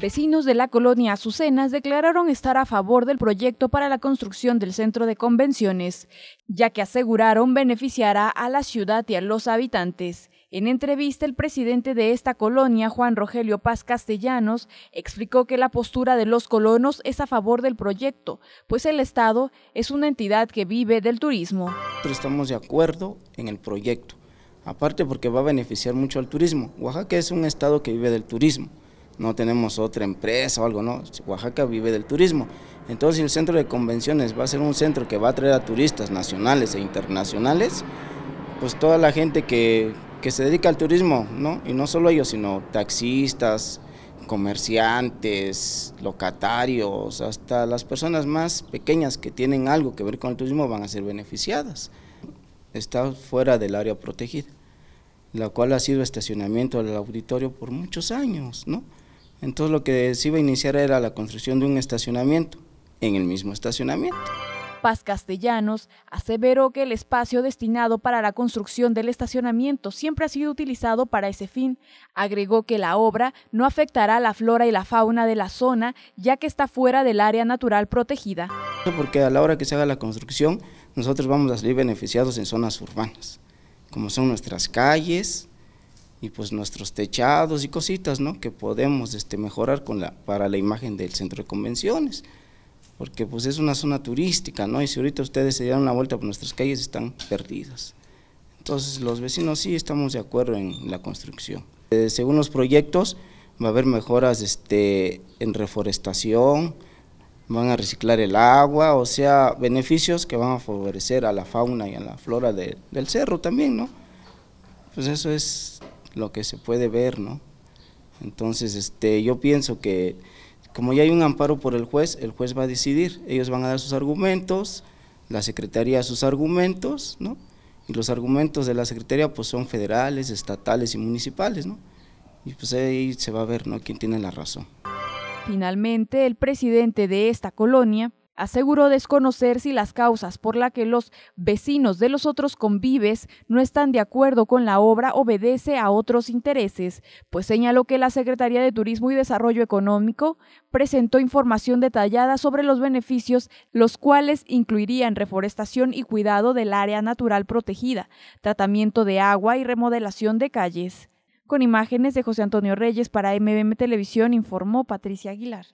Vecinos de la colonia Azucenas declararon estar a favor del proyecto para la construcción del centro de convenciones, ya que aseguraron beneficiará a la ciudad y a los habitantes. En entrevista, el presidente de esta colonia, Juan Rogelio Paz Castellanos, explicó que la postura de los colonos es a favor del proyecto, pues el Estado es una entidad que vive del turismo. Estamos de acuerdo en el proyecto, aparte porque va a beneficiar mucho al turismo. Oaxaca es un estado que vive del turismo no tenemos otra empresa o algo, ¿no? Oaxaca vive del turismo. Entonces, el centro de convenciones va a ser un centro que va a atraer a turistas nacionales e internacionales, pues toda la gente que, que se dedica al turismo, ¿no? Y no solo ellos, sino taxistas, comerciantes, locatarios, hasta las personas más pequeñas que tienen algo que ver con el turismo van a ser beneficiadas. Está fuera del área protegida, la cual ha sido estacionamiento del auditorio por muchos años, ¿no? Entonces lo que se iba a iniciar era la construcción de un estacionamiento en el mismo estacionamiento. Paz Castellanos aseveró que el espacio destinado para la construcción del estacionamiento siempre ha sido utilizado para ese fin. Agregó que la obra no afectará la flora y la fauna de la zona, ya que está fuera del área natural protegida. Porque a la hora que se haga la construcción, nosotros vamos a salir beneficiados en zonas urbanas, como son nuestras calles, y pues nuestros techados y cositas, ¿no? Que podemos este, mejorar con la, para la imagen del centro de convenciones, porque pues es una zona turística, ¿no? Y si ahorita ustedes se dieron una vuelta por pues, nuestras calles están perdidas. Entonces los vecinos sí estamos de acuerdo en la construcción. Eh, según los proyectos va a haber mejoras este, en reforestación, van a reciclar el agua, o sea, beneficios que van a favorecer a la fauna y a la flora del cerro también, ¿no? Pues eso es lo que se puede ver, ¿no? Entonces, este, yo pienso que como ya hay un amparo por el juez, el juez va a decidir, ellos van a dar sus argumentos, la Secretaría sus argumentos, ¿no? Y los argumentos de la Secretaría pues son federales, estatales y municipales, ¿no? Y pues ahí se va a ver, ¿no? Quién tiene la razón. Finalmente, el presidente de esta colonia Aseguró desconocer si las causas por las que los vecinos de los otros convives no están de acuerdo con la obra obedece a otros intereses, pues señaló que la Secretaría de Turismo y Desarrollo Económico presentó información detallada sobre los beneficios, los cuales incluirían reforestación y cuidado del área natural protegida, tratamiento de agua y remodelación de calles. Con imágenes de José Antonio Reyes para MBM Televisión informó Patricia Aguilar.